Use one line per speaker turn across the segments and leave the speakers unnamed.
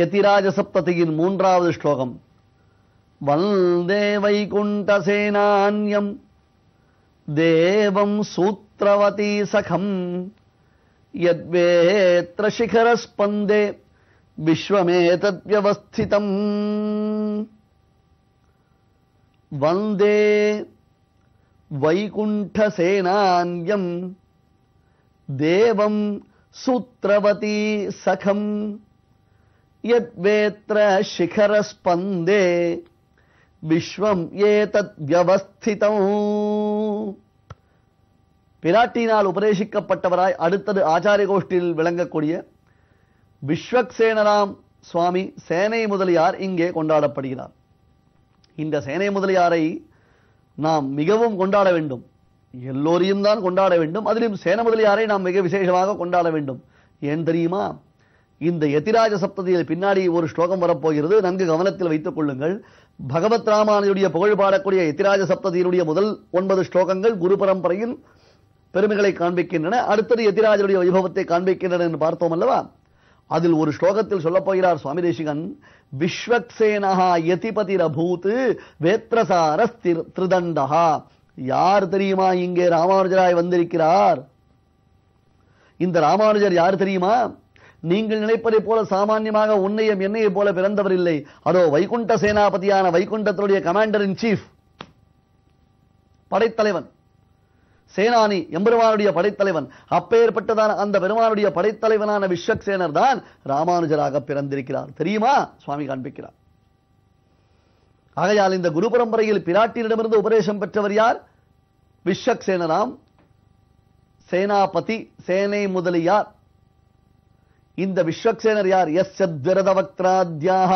யதிராஜ சப்ததியின் மூன்றாவது ஸ்லோகம் வல்தே வைகுண்ட சேனான்யம் தேவம் சூத்திரவதி சகம் யத்வேத்திர சிகரஸ்பந்தே விஸ்வமேதத்யவஸ்திதம் வந்தே வைகுண்டசேனான்யம் தேவம் சூத்திரவதி சகம் यद्वेत्र शिखरस्पन्दे விஸ்வம் ஏதத் வியவஸ்திதம் பிராட்டினால் உபதேசிக்கப்பட்டவராய் அடுத்தது ஆச்சாரிய கோஷ்டியில் விளங்கக்கூடிய விஸ்வக்சேனராம் சுவாமி சேனை முதலியார் இங்கே கொண்டாடப்படுகிறார் இந்த சேனை முதலியாரை நாம் மிகவும் கொண்டாட வேண்டும் எல்லோரையும் தான் கொண்டாட வேண்டும் அதிலும் சேன முதலியாரை நாம் மிக விசேஷமாக கொண்டாட வேண்டும் ஏன் தெரியுமா இந்த எதிராஜ சப்ததியில் பின்னாடி ஒரு ஸ்லோகம் வரப்போகிறது நன்கு கவனத்தில் வைத்துக் கொள்ளுங்கள் பகவத் ராமானுடைய புகழ் பாடக்கூடிய எத்திராஜ சப்ததியினுடைய முதல் ஒன்பது ஸ்லோகங்கள் குரு பரம்பரையில் பெருமைகளை காண்பிக்கின்றன அடுத்தது எதிராஜருடைய வைபவத்தை காண்பிக்கின்றன என்று பார்த்தோம் அல்லவா அதில் ஒரு ஸ்லோகத்தில் சொல்லப்போகிறார் சுவாமி தேசிகன் விஸ்வக்சேனஹா யதிபதி ரபூத் வேத்ரசார திருதண்டஹா யார் தெரியுமா இங்கே ராமானுஜராய் வந்திருக்கிறார் இந்த ராமானுஜர் யார் தெரியுமா நீங்கள் நினைப்பதை போல சாமானியமாக உன்னையும் என்னையை போல பிறந்தவர் இல்லை அதோ வைகுண்ட சேனாபதியான வைகுண்டத்தினுடைய கமாண்டர் இன் சீஃப் படைத்தலைவன் சேனானி எம்பெருமானுடைய படைத்தலைவன் அப்பேற்பட்டதான அந்த பெருமானுடைய படைத்தலைவனான சேனர் தான் ராமானுஜராக பிறந்திருக்கிறார் தெரியுமா சுவாமி காண்பிக்கிறார் ஆகையால் இந்த குரு பரம்பரையில் பிராட்டியிடமிருந்து உபதேசம் பெற்றவர் யார் சேனராம் சேனாபதி சேனை முதலியார் இந்த விஸ்வக்சேனர் யார் எஸ் சத்விரதவக்ராத்யாக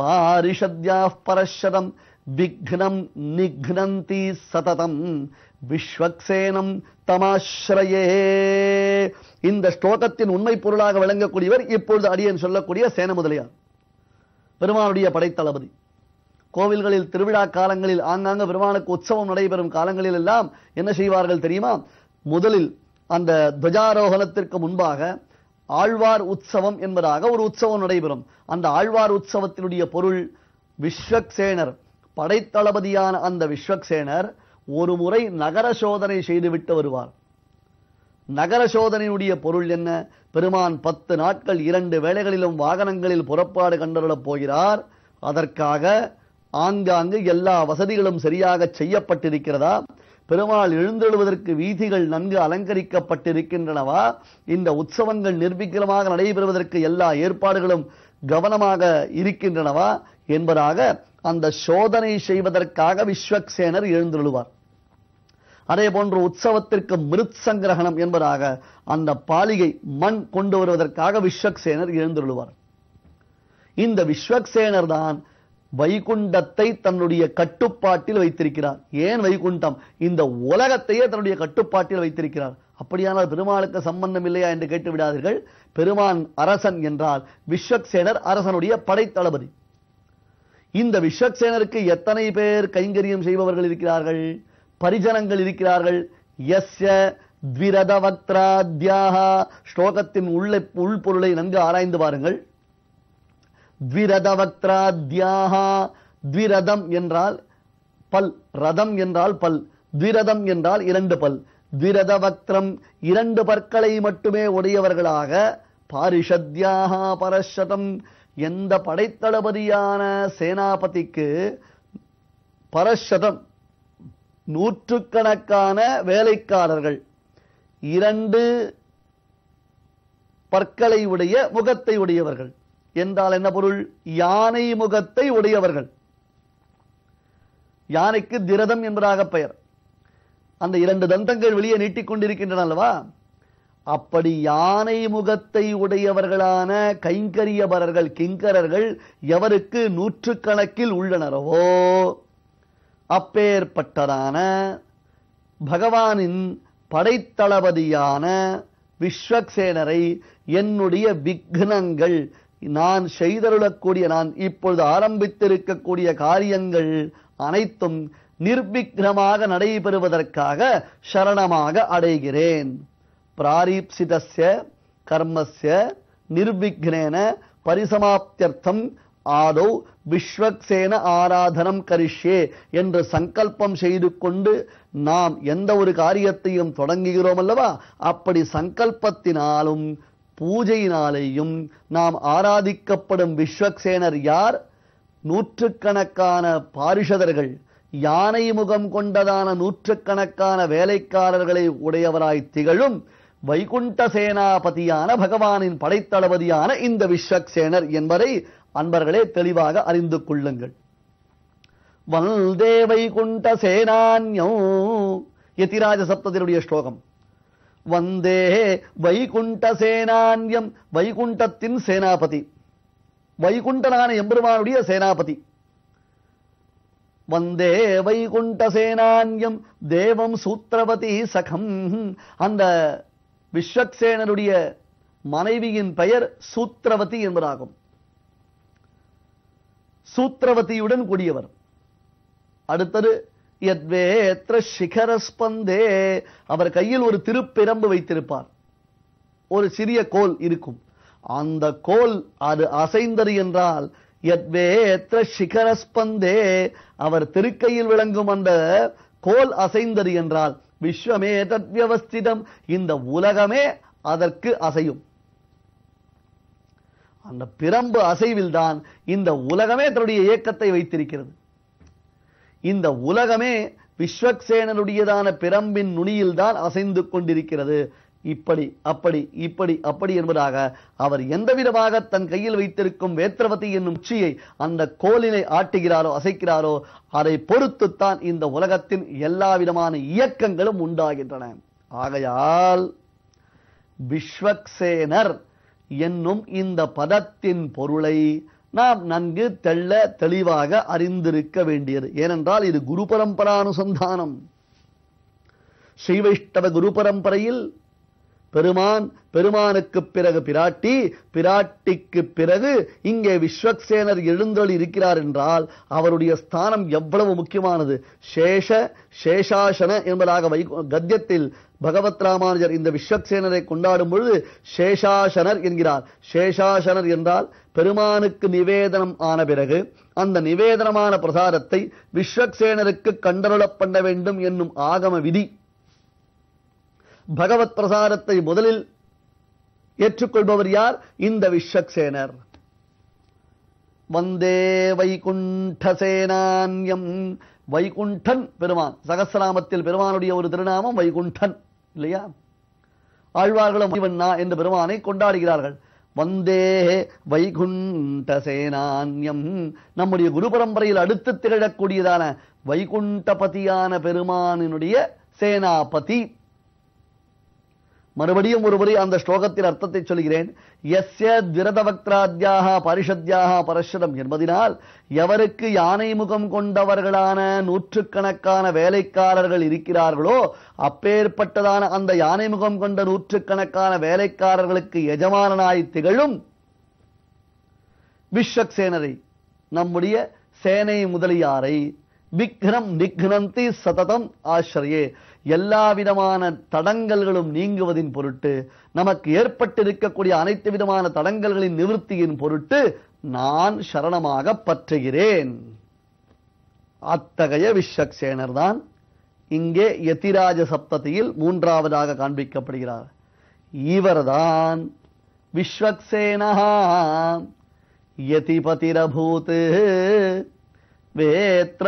பாரிஷத்யா பரஷதம் விக்னம் நிக்னந்தி சததம் விஸ்வக்சேனம் தமாஸ்ரயே இந்த ஸ்லோகத்தின் உண்மை பொருளாக விளங்கக்கூடியவர் இப்பொழுது அடியன் சொல்லக்கூடிய சேன முதலியார் பெருமானுடைய படைத்தளபதி கோவில்களில் திருவிழா காலங்களில் ஆங்காங்க பெருமானுக்கு உற்சவம் நடைபெறும் காலங்களில் எல்லாம் என்ன செய்வார்கள் தெரியுமா முதலில் அந்த துவஜாரோகணத்திற்கு முன்பாக ஆழ்வார் உற்சவம் என்பதாக ஒரு உற்சவம் நடைபெறும் அந்த ஆழ்வார் உற்சவத்தினுடைய பொருள் விஸ்வக்சேனர் படைத்தளபதியான அந்த விஸ்வக்சேனர் ஒரு முறை நகர சோதனை செய்துவிட்டு வருவார் நகர சோதனையுடைய பொருள் என்ன பெருமான் பத்து நாட்கள் இரண்டு வேளைகளிலும் வாகனங்களில் புறப்பாடு கண்டறிடப் போகிறார் அதற்காக ஆங்காங்கு எல்லா வசதிகளும் சரியாக செய்யப்பட்டிருக்கிறதா பெருமாள் எழுந்தெழுவதற்கு வீதிகள் நன்கு அலங்கரிக்கப்பட்டிருக்கின்றனவா இந்த உற்சவங்கள் நிர்விக்கிரமாக நடைபெறுவதற்கு எல்லா ஏற்பாடுகளும் கவனமாக இருக்கின்றனவா என்பதாக அந்த சோதனை செய்வதற்காக விஸ்வக்சேனர் எழுந்தெழுவார் அதே போன்று உற்சவத்திற்கு மிருத்சங்கிரகணம் என்பதாக அந்த பாலிகை மண் கொண்டு வருவதற்காக விஸ்வக்சேனர் எழுந்தெழுவார் இந்த விஸ்வக்சேனர் தான் வைகுண்டத்தை தன்னுடைய கட்டுப்பாட்டில் வைத்திருக்கிறார் ஏன் வைகுண்டம் இந்த உலகத்தையே தன்னுடைய கட்டுப்பாட்டில் வைத்திருக்கிறார் அப்படியானால் பெருமாளுக்கு சம்பந்தம் இல்லையா என்று கேட்டு விடாதீர்கள் பெருமான் அரசன் என்றால் விஸ்வக்சேனர் அரசனுடைய படைத்தளபதி இந்த விஸ்வக்சேனருக்கு எத்தனை பேர் கைங்கரியம் செய்பவர்கள் இருக்கிறார்கள் பரிஜனங்கள் இருக்கிறார்கள் எஸ் த்விரத தியாகா ஸ்லோகத்தின் உள்ள உள்பொருளை நன்கு ஆராய்ந்து பாருங்கள் த்விரதவக்ராத்யாகா த்விரதம் என்றால் பல் ரதம் என்றால் பல் த்விரதம் என்றால் இரண்டு பல் த்விரதவக்ரம் இரண்டு பற்களை மட்டுமே உடையவர்களாக பாரிஷத்யாகா பரஷதம் எந்த படைத்தளபதியான சேனாபதிக்கு பரஷதம் நூற்றுக்கணக்கான வேலைக்காரர்கள் இரண்டு பற்களை உடைய முகத்தை உடையவர்கள் என்றால் என்ன பொருள் யானை முகத்தை உடையவர்கள் யானைக்கு திரதம் என்பதாக பெயர் அந்த இரண்டு தந்தங்கள் வெளியே நீட்டிக்கொண்டிருக்கின்றன அல்லவா அப்படி யானை முகத்தை உடையவர்களான கைங்கரியபரர்கள் கிங்கரர்கள் எவருக்கு நூற்று கணக்கில் உள்ளனரவோ அப்பேற்பட்டதான பகவானின் படைத்தளபதியான விஸ்வக்சேனரை என்னுடைய விக்னங்கள் நான் செய்தருளக்கூடிய நான் இப்பொழுது ஆரம்பித்திருக்கக்கூடிய காரியங்கள் அனைத்தும் நிர்விக்னமாக நடைபெறுவதற்காக சரணமாக அடைகிறேன் பிராரீப்சிதஸ்ய கர்மஸ்ய நிர்விக்னேன பரிசமாப்தியர்த்தம் ஆதோ விஸ்வக்சேன ஆராதனம் கரிஷே என்று சங்கல்பம் செய்து கொண்டு நாம் எந்த ஒரு காரியத்தையும் தொடங்குகிறோம் அல்லவா அப்படி சங்கல்பத்தினாலும் பூஜையினாலேயும் நாம் ஆராதிக்கப்படும் விஸ்வக்சேனர் யார் நூற்றுக்கணக்கான பாரிஷதர்கள் யானை முகம் கொண்டதான நூற்றுக்கணக்கான வேலைக்காரர்களை உடையவராய் திகழும் வைகுண்ட சேனாபதியான பகவானின் படைத்தளபதியான இந்த விஸ்வக்சேனர் என்பதை அன்பர்களே தெளிவாக அறிந்து கொள்ளுங்கள் வல்தே குண்ட சேனான்யோ யதிராஜ சப்ததியுடைய ஸ்லோகம் வந்தே வைகுண்ட சேனான்யம் வைகுண்டத்தின் சேனாபதி வைகுண்டனான எம்பெருமானுடைய சேனாபதி வந்தே வைகுண்ட சேனான்யம் தேவம் சூத்திரபதி சகம் அந்த விஸ்வக்சேனருடைய மனைவியின் பெயர் சூத்திரவதி என்பதாகும் சூத்திரவதியுடன் கூடியவர் அடுத்தது சிகரஸ்பந்தே அவர் கையில் ஒரு திருப்பிரம்பு வைத்திருப்பார் ஒரு சிறிய கோல் இருக்கும் அந்த கோல் அது அசைந்தது என்றால் யத்வேத்ர சிகரஸ்பந்தே அவர் திருக்கையில் விளங்கும் அந்த கோல் அசைந்தது என்றால் விஸ்வமே தத்வஸ்திடம் இந்த உலகமே அதற்கு அசையும் அந்த பிரம்பு அசைவில்தான் இந்த உலகமே தன்னுடைய இயக்கத்தை வைத்திருக்கிறது இந்த உலகமே விஸ்வக்சேனனுடையதான பிரம்பின் நுனியில்தான் அசைந்து கொண்டிருக்கிறது இப்படி அப்படி இப்படி அப்படி என்பதாக அவர் எந்த விதமாக தன் கையில் வைத்திருக்கும் வேத்திரவதி என்னும் உச்சியை அந்த கோலினை ஆட்டுகிறாரோ அசைக்கிறாரோ அதை பொறுத்துத்தான் இந்த உலகத்தின் எல்லா விதமான இயக்கங்களும் உண்டாகின்றன ஆகையால் விஸ்வக்சேனர் என்னும் இந்த பதத்தின் பொருளை நாம் நன்கு தெள்ள தெளிவாக அறிந்திருக்க வேண்டியது ஏனென்றால் இது குரு பரம்பரா ஸ்ரீ வைஷ்ணவ குரு பரம்பரையில் பெருமான் பெருமானுக்கு பிறகு பிராட்டி பிராட்டிக்கு பிறகு இங்கே விஸ்வக்சேனர் எழுந்தொழி இருக்கிறார் என்றால் அவருடைய ஸ்தானம் எவ்வளவு முக்கியமானது சேஷ சேஷாசன என்பதாக வை கத்தியத்தில் பகவத் ராமானுஜர் இந்த விஸ்வக்சேனரை கொண்டாடும் பொழுது சேஷாசனர் என்கிறார் சேஷாசனர் என்றால் பெருமானுக்கு நிவேதனம் ஆன பிறகு அந்த நிவேதனமான பிரசாரத்தை விஸ்வக்சேனருக்கு கண்டருளப்பட வேண்டும் என்னும் ஆகம விதி பகவத் பிரசாரத்தை முதலில் ஏற்றுக்கொள்பவர் யார் இந்த விஷக்சேனர் வந்தே வைகுண்டசேனான்யம் வைகுண்டன் பெருமான் சகசிராமத்தில் பெருமானுடைய ஒரு திருநாமம் வைகுண்டன் இல்லையா ஆழ்வார்களும் இவன்னா என்று பெருமானை கொண்டாடுகிறார்கள் வந்தே வைகுண்டசேனான்யம் நம்முடைய குரு பரம்பரையில் அடுத்து திகழக்கூடியதான வைகுண்டபதியான பெருமானினுடைய சேனாபதி மறுபடியும் ஒருமுறை அந்த ஸ்லோகத்தின் அர்த்தத்தை சொல்கிறேன் எஸ்ய விரத பக்திராத்யாக பரிஷத்யாக பரஸ்வரம் என்பதினால் எவருக்கு யானை முகம் கொண்டவர்களான நூற்றுக்கணக்கான வேலைக்காரர்கள் இருக்கிறார்களோ அப்பேற்பட்டதான அந்த யானை முகம் கொண்ட நூற்றுக்கணக்கான வேலைக்காரர்களுக்கு எஜமானனாய் திகழும் விஸ்வக்சேனரை நம்முடைய சேனை முதலியாரை விக்னம் நிக்னந்தி சததம் ஆசிரியே எல்லா விதமான தடங்கல்களும் நீங்குவதின் பொருட்டு நமக்கு ஏற்பட்டிருக்கக்கூடிய அனைத்து விதமான தடங்கல்களின் நிவர்த்தியின் பொருட்டு நான் சரணமாக பற்றுகிறேன் அத்தகைய விஸ்வக்சேனர் தான் இங்கே யதிராஜ சப்ததியில் மூன்றாவதாக காண்பிக்கப்படுகிறார் இவர்தான் விஸ்வக்சேனா யதிபதிரபூத்து வேத்ரசாரிதண்ட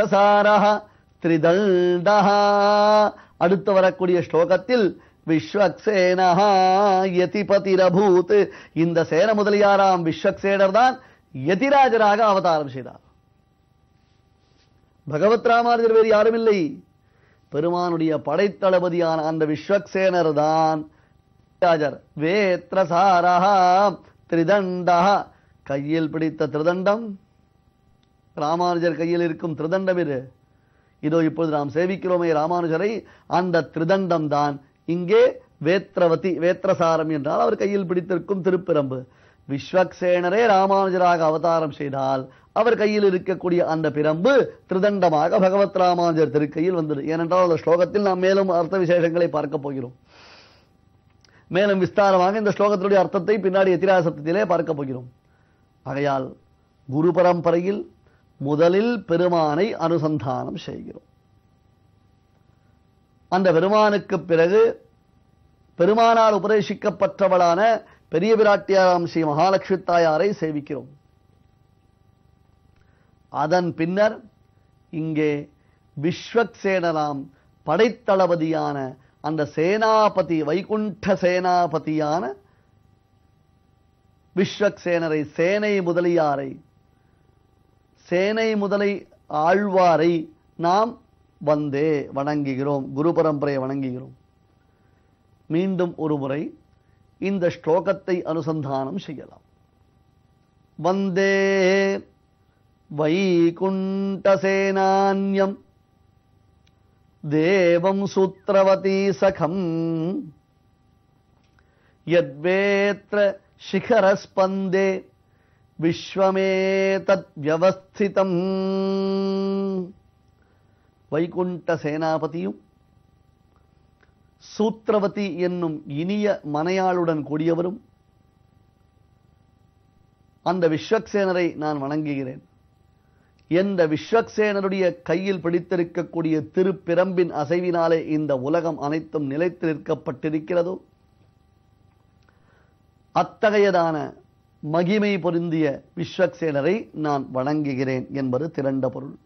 அடுத்து வரக்கூடிய ஸ்லோகத்தில் யதிபதி ரபூத் இந்த சேன முதலியாராம் விஸ்வக்சேனர் தான் யதிராஜராக அவதாரம் செய்தார் பகவத் ராமானுஜர் வேறு யாரும் இல்லை பெருமானுடைய படைத்தளபதியான அந்த விஸ்வக்சேனர் தான் வேத்ரசாரா திரிதண்ட கையில் பிடித்த திருதண்டம் ராமானுஜர் கையில் இருக்கும் திருதண்டம் இது இதோ இப்பொழுது நாம் சேவிக்கிறோமே ராமானுஜரை அந்த திருதண்டம் தான் இங்கே வேத்ரவதி வேத்ரசாரம் என்றால் அவர் கையில் பிடித்திருக்கும் திருப்பிரம்பு விஸ்வக்சேனரே ராமானுஜராக அவதாரம் செய்தால் அவர் கையில் இருக்கக்கூடிய அந்த பிரம்பு திருதண்டமாக பகவத் ராமானுஜர் திருக்கையில் வந்தது ஏனென்றால் அந்த ஸ்லோகத்தில் நாம் மேலும் அர்த்த விசேஷங்களை பார்க்க போகிறோம் மேலும் விஸ்தாரமாக இந்த ஸ்லோகத்தினுடைய அர்த்தத்தை பின்னாடி எத்திராசத்திலே பார்க்க போகிறோம் ஆகையால் குரு பரம்பரையில் முதலில் பெருமானை அனுசந்தானம் செய்கிறோம் அந்த பெருமானுக்கு பிறகு பெருமானால் உபதேசிக்கப்பட்டவளான பெரிய பிராட்டியாராம் ஸ்ரீ மகாலட்சுமி தாயாரை சேவிக்கிறோம் அதன் பின்னர் இங்கே விஸ்வக்சேனராம் படைத்தளபதியான அந்த சேனாபதி வைகுண்ட சேனாபதியான விஸ்வக்சேனரை சேனை முதலியாரை சேனை முதலை ஆழ்வாரை நாம் வந்தே வணங்குகிறோம் குரு பரம்பரையை வணங்குகிறோம் மீண்டும் ஒரு முறை இந்த ஸ்லோகத்தை அனுசந்தானம் செய்யலாம் வந்தே வைகுண்டசேனான்யம் தேவம் சூத்திரவதி சகம் यद्वेत्र शिखरस्पन्दे விஸ்வமேதத்யவஸ்திதம் வைகுண்ட சேனாபதியும் சூத்ரவதி என்னும் இனிய மனையாளுடன் கூடியவரும் அந்த விஸ்வக்சேனரை நான் வணங்குகிறேன் எந்த விஸ்வக்சேனருடைய கையில் பிடித்திருக்கக்கூடிய திருப்பிரம்பின் அசைவினாலே இந்த உலகம் அனைத்தும் நிலைத்து நிற்கப்பட்டிருக்கிறதோ அத்தகையதான மகிமை பொருந்திய விஸ்வக்சேனரை நான் வணங்குகிறேன் என்பது திரண்ட பொருள்